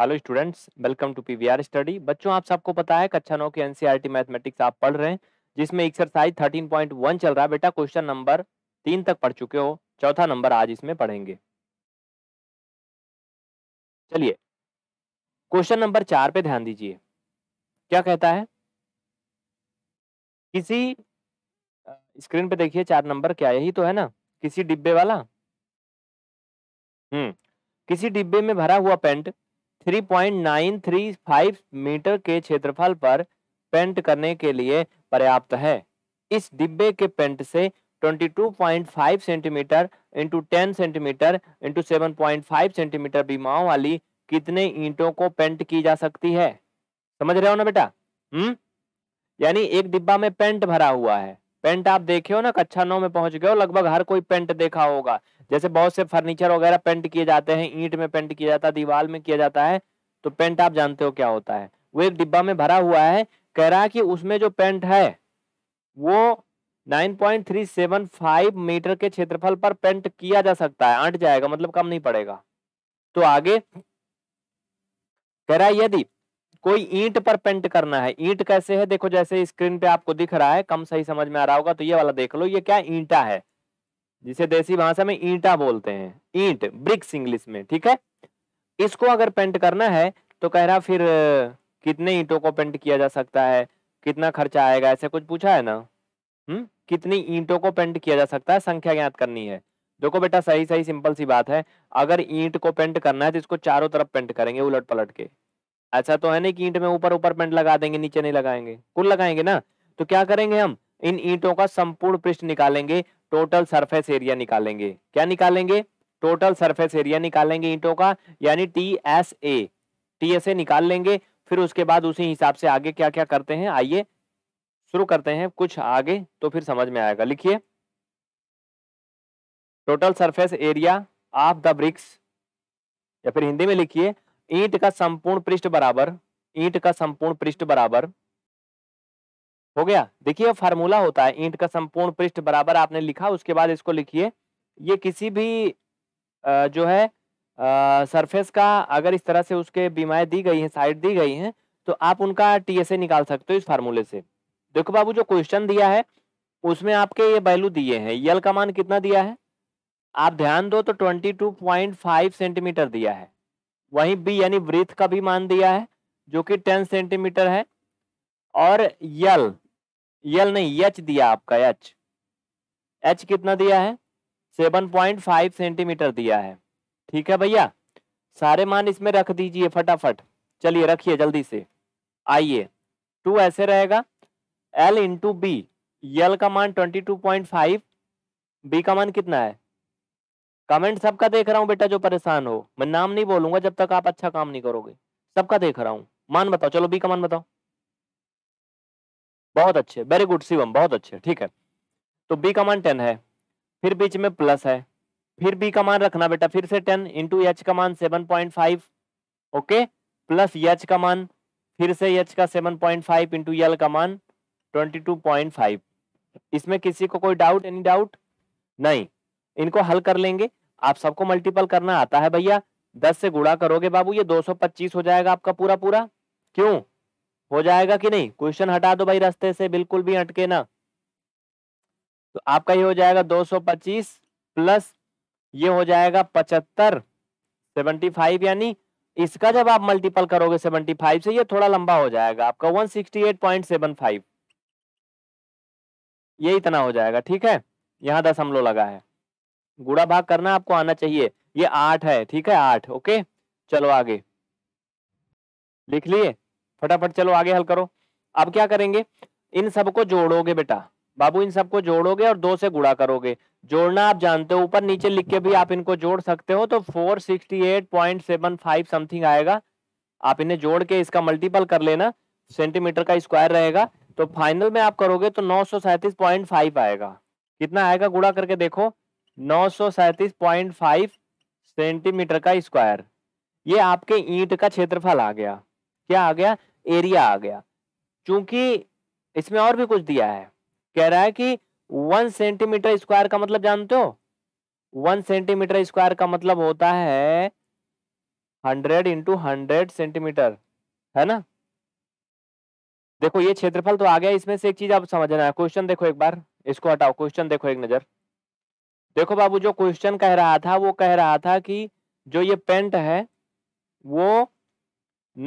Hello students welcome to PVR study बच्चों आप सबको पता है कक्षा नौ के एनसीईआरटी मैथमेटिक्स आप पढ़ रहे हैं जिसमें एक्सरसाइज 13.1 चल रहा है बेटा क्वेश्चन नंबर तीन तक पढ़ चुके हो चौथा नंबर आज इसमें पढ़ेंगे चलिए क्वेश्चन नंबर चार पे ध्यान दीजिए क्या कहता है किसी स्क्रीन पे देखिए चार नंबर क्या यही तो है ना किसी डिब्बे वाला हम्म किसी डिब्बे में भरा हुआ पेंट 3.935 मीटर के क्षेत्रफल पर पेंट करने के लिए पर्याप्त है इस डिब्बे के पेंट से 22.5 centimetre into ten centimetre into seven centimetre बीमाओं वाली कितने ईंटों को पेंट की जा सकती है समझ रहे हो ना बेटा हम्म यानी एक डिब्बा में पेंट भरा हुआ है पेंट आप देखे हो ना कक्षा अच्छा नौ में पहुंच गए हो लगभग हर कोई पेंट देखा होगा जैसे बहुत से फर्नीचर वगैरह पेंट किए जाते हैं ईंट में पेंट किया जाता है दीवार में किया जाता है तो पेंट आप जानते हो क्या होता है वो एक डिब्बा में भरा हुआ है कह रहा है कि उसमें जो पेंट है वो 9.375 मीटर के क्षेत्रफल पर पेंट किया जा सकता है अंट जाएगा मतलब कम नहीं पड़ेगा तो आगे कह रहा है यदि कोई ईंट पर पेंट करना है ईंट कैसे है देखो जैसे स्क्रीन पे आपको दिख रहा है कम सही समझ में आ रहा होगा तो ये वाला देख लो ये क्या ईंटा है जिसे देसी भाषा में ईंटा बोलते हैं ईंट ब्रिक्स इंग्लिश में ठीक है इसको अगर पेंट करना है तो कह रहा फिर कितने ईंटों को पेंट किया जा सकता है कितना खर्चा आएगा ऐसे कुछ पूछा है ना हम्म कितनी ईंटों को पेंट किया जा सकता है संख्या ज्ञात करनी है देखो बेटा सही सही सिंपल सी बात है अगर ईंट को पेंट करना है तो इसको चारों तरफ पेंट करेंगे उलट पलट के ऐसा अच्छा तो है नहीं कि ईंट में ऊपर ऊपर पेंट लगा देंगे नीचे नहीं लगाएंगे कुल लगाएंगे ना तो क्या करेंगे हम इन ईंटों का संपूर्ण पृष्ठ निकालेंगे टोटल सरफेस एरिया निकालेंगे क्या निकालेंगे टोटल सरफेस एरिया निकालेंगे ईंटों का यानी T S A T S A निकाल लेंगे फिर उसके बाद उसी हिसाब से आगे क्या क्या करते हैं आइए शुरू करते हैं कुछ आगे तो फिर समझ में आएगा लिखिए total surface area of the bricks या फिर हिंदी में लिखिए ईंट का संपूर्ण पृष्ठ बराबर ईंट का संपूर्ण पृष्ठ बराबर हो गया देखिए फार्मूला होता है ईंट का संपूर्ण पृष्ठ बराबर आपने लिखा उसके बाद इसको लिखिए ये किसी भी जो है सरफेस का अगर इस तरह से उसके बीमाएं दी गई हैं साइड दी गई हैं तो आप उनका टीएसए निकाल सकते हो इस फार्मूले से देखो बाबू जो क्वेश्चन दिया है उसमें आपके ये वैल्यू दिए हैं यल का मान कितना दिया है आप ध्यान दो तो फाइव सेंटीमीटर दिया है वहीं बी यानी वृथ का भी मान दिया है जो कि टेन सेंटीमीटर है और यल यल नहीं यच दिया आपका एच एच कितना दिया है सेवन पॉइंट फाइव सेंटीमीटर दिया है ठीक है भैया सारे मान इसमें रख दीजिए फटाफट चलिए रखिए जल्दी से आइए टू ऐसे रहेगा एल इंटू बी यल का मान twenty two point five B का मान कितना है कमेंट सबका देख रहा हूँ बेटा जो परेशान हो मैं नाम नहीं बोलूंगा जब तक आप अच्छा काम नहीं करोगे सबका देख रहा हूँ मान बताओ चलो बी का मान बताओ बहुत अच्छे वेरी गुड शिवम बहुत अच्छे ठीक है तो बी का मान टेन है फिर बीच में प्लस है फिर बी का मान रखना बेटा फिर से टेन इंटू एच का मान seven point five okay plus H का मान फिर से एच का seven point five into L का मान ट्वेंटी टू पॉइंट फाइव इसमें किसी को कोई डाउट एनी डाउट नहीं इनको हल कर लेंगे आप सबको मल्टीपल करना आता है भैया दस से गुड़ा करोगे बाबू ये दो पच्चीस हो जाएगा आपका पूरा पूरा क्यों हो जाएगा कि नहीं क्वेश्चन हटा दो भाई रास्ते से बिल्कुल भी हटके ना तो आपका ये हो जाएगा दो सौ पच्चीस प्लस ये हो जाएगा पचहत्तर फाइव यानी इसका जब आप मल्टीपल करोगे फाइव से ये थोड़ा लंबा हो जाएगा आपका one sixty eight point seven five ये इतना हो जाएगा ठीक है यहाँ दस हमलो लगा है गुड़ा भाग करना आपको आना चाहिए ये आठ है ठीक है आठ ओके चलो आगे लिख लिए फटाफट चलो आगे हल करो अब क्या करेंगे इन सबको जोड़ोगे बेटा बाबू इन सबको जोड़ोगे और दो से गुड़ा करोगे जोड़ना आप जानते हो ऊपर नीचे लिख के भी आप इनको जोड़ सकते हो तो 468.75 समथिंग आएगा आप इन्हें जोड़ के इसका मल्टीपल कर लेना सेंटीमीटर का स्क्वायर रहेगा तो फाइनल में आप करोगे तो नौ आएगा कितना आएगा गुड़ा करके देखो नौ सौ पॉइंट फाइव सेंटीमीटर का स्क्वायर ये आपके ईंट का क्षेत्रफल आ गया क्या आ गया एरिया आ गया चूंकि इसमें और भी कुछ दिया है कह रहा है कि वन सेंटीमीटर स्क्वायर का मतलब जानते हो वन सेंटीमीटर स्क्वायर का मतलब होता है हंड्रेड इंटू हंड्रेड सेंटीमीटर है ना देखो ये क्षेत्रफल तो आ गया इसमें से एक चीज आप समझना है क्वेश्चन देखो एक बार इसको हटाओ क्वेश्चन देखो एक नजर देखो बाबू जो क्वेश्चन कह रहा था वो कह रहा था कि जो ये पेंट है वो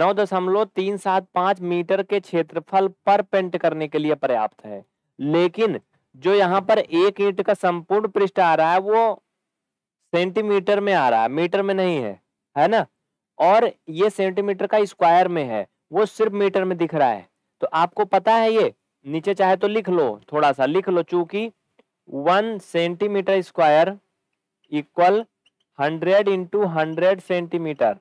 नौ दशमलव तीन सात पांच मीटर के क्षेत्रफल पर पेंट करने के लिए पर्याप्त है लेकिन जो यहाँ पर एक ईंट का संपूर्ण पृष्ठ आ रहा है वो सेंटीमीटर में आ रहा है मीटर में नहीं है है ना और ये सेंटीमीटर का स्क्वायर में है वो सिर्फ मीटर में दिख रहा है तो आपको पता है ये नीचे चाहे तो लिख लो थोड़ा सा लिख लो चूंकि one centimetre square equal hundred into hundred centimetre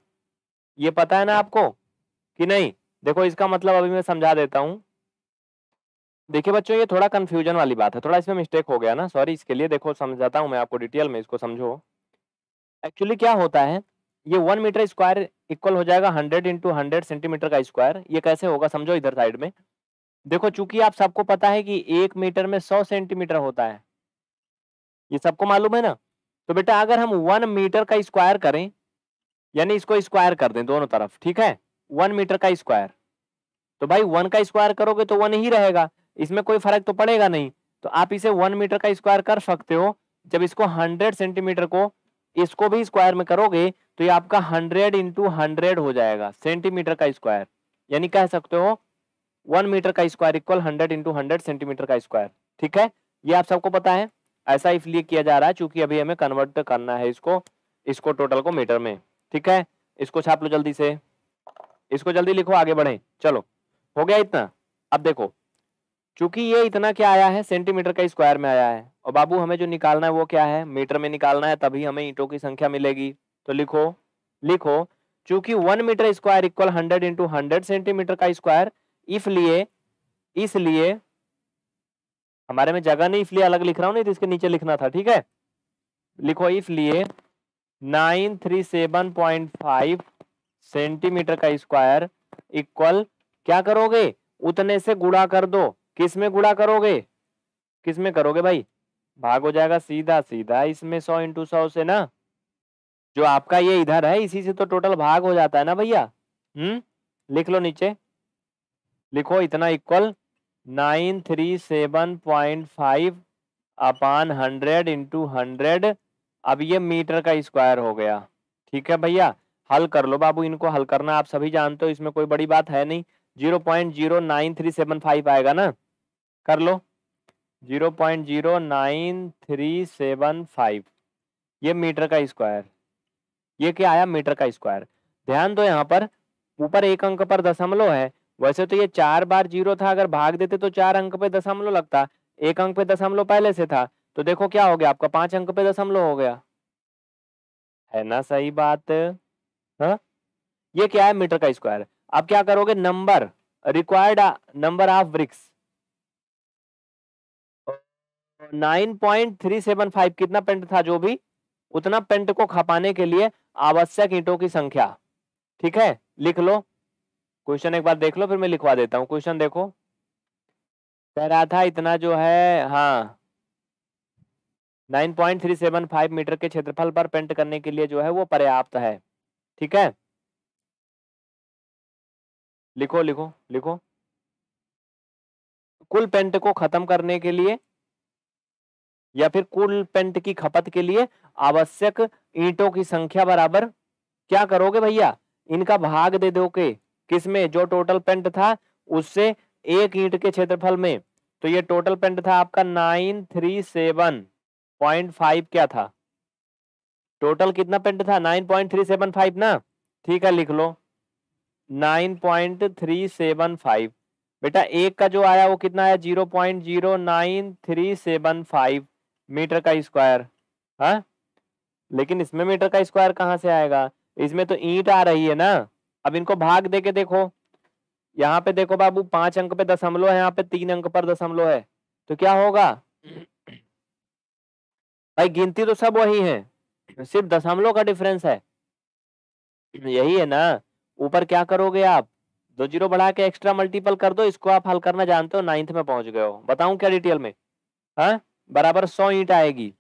ये पता है ना आपको कि नहीं देखो इसका मतलब अभी मैं समझा देता हूँ देखिए बच्चों ये थोड़ा कन्फ्यूजन वाली बात है थोड़ा इसमें मिस्टेक हो गया ना सॉरी इसके लिए देखो समझाता हूँ मैं आपको डिटेल में इसको समझो एक्चुअली क्या होता है ये वन मीटर स्क्वायर इक्वल हो जाएगा हंड्रेड इंटू हंड्रेड सेंटीमीटर का स्क्वायर ये कैसे होगा समझो इधर साइड में देखो चूंकि आप सबको पता है कि एक मीटर में सौ सेंटीमीटर होता है ये सबको मालूम है ना तो बेटा अगर हम वन मीटर का स्क्वायर करें यानी इसको स्क्वायर कर दें दोनों तरफ ठीक है वन मीटर का स्क्वायर तो भाई वन का स्क्वायर करोगे तो वन ही रहेगा इसमें कोई फर्क तो पड़ेगा नहीं तो आप इसे वन मीटर का स्क्वायर कर सकते हो जब इसको हंड्रेड सेंटीमीटर को इसको भी स्क्वायर में करोगे तो ये आपका हंड्रेड इंटू हंड्रेड हो जाएगा सेंटीमीटर का स्क्वायर यानी कह सकते हो वन मीटर का square equal hundred into hundred centimetre का स्क्वायर ठीक है ये आप सबको पता है ऐसा इसलिए किया जा रहा है चूंकि अभी हमें कन्वर्ट करना है इसको इसको टोटल को मीटर में ठीक है इसको छाप लो जल्दी से इसको जल्दी लिखो आगे बढ़े चलो हो गया इतना अब देखो चूंकि ये इतना क्या आया है सेंटीमीटर का स्क्वायर में आया है और बाबू हमें जो निकालना है वो क्या है मीटर में निकालना है तभी हमें ईंटों की संख्या मिलेगी तो लिखो लिखो चूंकि one metre square equal hundred into hundred centimetre का स्क्वायर इसलिए इसलिए हमारे में जगह नहीं इसलिए अलग लिख रहा हूँ नहीं तो इसके नीचे लिखना था ठीक है लिखो इसलिए nine three seven point five centimetre का स्क्वायर इक्वल क्या करोगे उतने से गुड़ा कर दो किस में गुड़ा करोगे किस में करोगे भाई भाग हो जाएगा सीधा सीधा इसमें सौ इंटू सौ से ना जो आपका ये इधर है इसी से तो टोटल भाग हो जाता है ना भैया हम्म लिख लो नीचे लिखो इतना equal nine three seven point five upon hundred into hundred अब ये मीटर का स्क्वायर हो गया ठीक है भैया हल कर लो बाबू इनको हल करना आप सभी जानते हो इसमें कोई बड़ी बात है नहीं zero point zero nine three seven five आएगा ना कर लो zero point zero nine three seven five ये मीटर का स्क्वायर ये क्या आया मीटर का स्क्वायर ध्यान दो यहाँ पर ऊपर एक अंक पर दशमलव है वैसे तो ये चार बार जीरो था अगर भाग देते तो चार अंक पे दशमलव लगता एक अंक पे दशमलव पहले से था तो देखो क्या हो गया आपका पांच अंक पे दशमलव हो गया है ना सही बात हा? ये क्या है मीटर का स्क्वायर अब क्या करोगे number required number of bricks 9.375 कितना पेंट था जो भी उतना पेंट को खपाने के लिए आवश्यक ईटों की संख्या ठीक है लिख लो क्वेश्चन एक बार देख लो फिर मैं लिखवा देता हूँ क्वेश्चन देखो कह रहा था इतना जो है हाँ 9.375 मीटर के क्षेत्रफल पर पेंट करने के लिए जो है वो पर्याप्त है ठीक है लिखो लिखो लिखो कुल पेंट को खत्म करने के लिए या फिर कुल पेंट की खपत के लिए आवश्यक ईंटों की संख्या बराबर क्या करोगे भैया इनका भाग दे दोगे किसमें जो टोटल पेंट था उससे एक ईंट के क्षेत्रफल में तो ये टोटल पेंट था आपका nine three seven point five क्या था टोटल कितना पेंट था nine point three seven five ना ठीक है लिख लो nine point three seven five बेटा एक का जो आया वो कितना आया zero point zero nine three seven five metre का स्क्वायर है हाँ? लेकिन इसमें मीटर का स्क्वायर कहाँ से आएगा इसमें तो ईंट आ रही है ना अब इनको भाग दे के देखो यहाँ पे देखो बाबू पांच अंक पे दशमलव है यहाँ पे तीन अंक पर दशमलव है तो क्या होगा भाई गिनती तो सब वही है सिर्फ दशमलव का डिफरेंस है यही है ना ऊपर क्या करोगे आप दो जीरो बढ़ा के एक्स्ट्रा मल्टीपल कर दो इसको आप हल करना जानते हो नाइन्थ में पहुंच गए हो बताऊं क्या डिटेल में हाँ बराबर सौ ईंट आएगी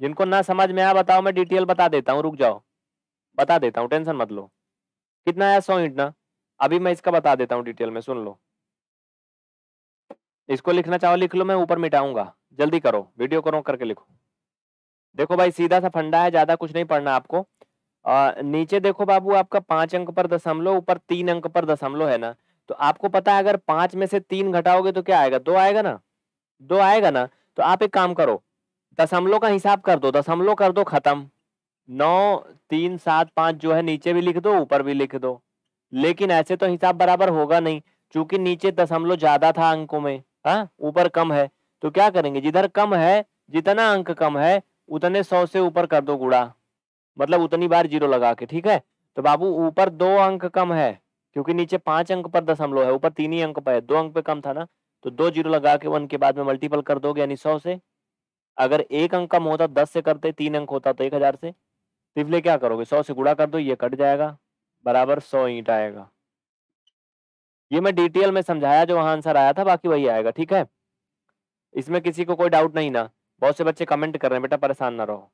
जिनको ना समझ में आया बताओ मैं डिटेल बता देता हूँ रुक जाओ बता देता हूँ टेंशन मत लो कितना आया सौ ईंट ना अभी मैं इसका बता देता हूँ डिटेल में सुन लो इसको लिखना चाहो लिख लो मैं ऊपर मिटाऊंगा जल्दी करो वीडियो करो करके लिखो देखो भाई सीधा सा फंडा है ज़्यादा कुछ नहीं पढ़ना आपको आ, नीचे देखो बाबू आपका पांच अंक पर दशमलव ऊपर तीन अंक पर दशमलव है ना तो आपको पता है अगर पांच में से तीन घटाओगे तो क्या आएगा दो आएगा ना दो आएगा ना तो आप एक काम करो दशमलव का हिसाब कर दो दशमलव कर दो खत्म नौ तीन सात पाँच जो है नीचे भी लिख दो ऊपर भी लिख दो लेकिन ऐसे तो हिसाब बराबर होगा नहीं चूंकि नीचे दशमलव ज्यादा था अंकों में हाँ ऊपर कम है तो क्या करेंगे जिधर कम है जितना अंक कम है उतने सौ से ऊपर कर दो गुड़ा मतलब उतनी बार जीरो लगा के ठीक है तो बाबू ऊपर दो अंक कम है क्योंकि नीचे पांच अंक पर दशमलव है ऊपर तीन ही अंक पर है दो अंक पे कम था ना तो दो जीरो लगा के वन के बाद में मल्टीपल कर दोगे यानी सौ से अगर एक अंक कम होता दस से करते तीन अंक होता तो एक हजार से टिफले क्या करोगे सौ से गुड़ा कर दो ये कट जाएगा बराबर सौ ईंट आएगा ये मैं डिटेल में समझाया जो वहां आंसर आया था बाकी वही आएगा ठीक है इसमें किसी को कोई डाउट नहीं ना बहुत से बच्चे कमेंट कर रहे हैं बेटा परेशान ना रहो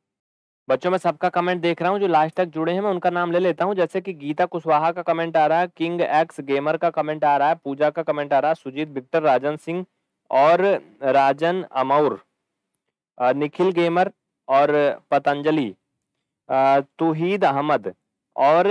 बच्चों मैं सबका कमेंट देख रहा हूँ जो लास्ट तक जुड़े हैं मैं उनका नाम ले लेता हूँ जैसे कि गीता कुशवाहा का कमेंट आ रहा है किंग एक्स गेमर का कमेंट आ रहा है पूजा का कमेंट आ रहा है सुजीत विक्टर राजन सिंह और राजन अमौर निखिल गेमर और पतंजलि तोहीद अहमद और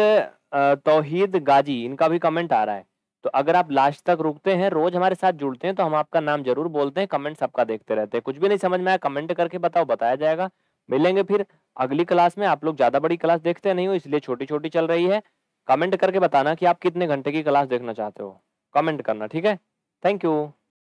तोहीद गाजी इनका भी कमेंट आ रहा है तो अगर आप लास्ट तक रुकते हैं रोज हमारे साथ जुड़ते हैं तो हम आपका नाम जरूर बोलते हैं कमेंट सबका देखते रहते हैं कुछ भी नहीं समझ में आया कमेंट करके बताओ बताया जाएगा मिलेंगे फिर अगली क्लास में आप लोग ज़्यादा बड़ी क्लास देखते नहीं हो इसलिए छोटी छोटी चल रही है कमेंट करके बताना कि आप कितने घंटे की क्लास देखना चाहते हो कमेंट करना ठीक है थैंक यू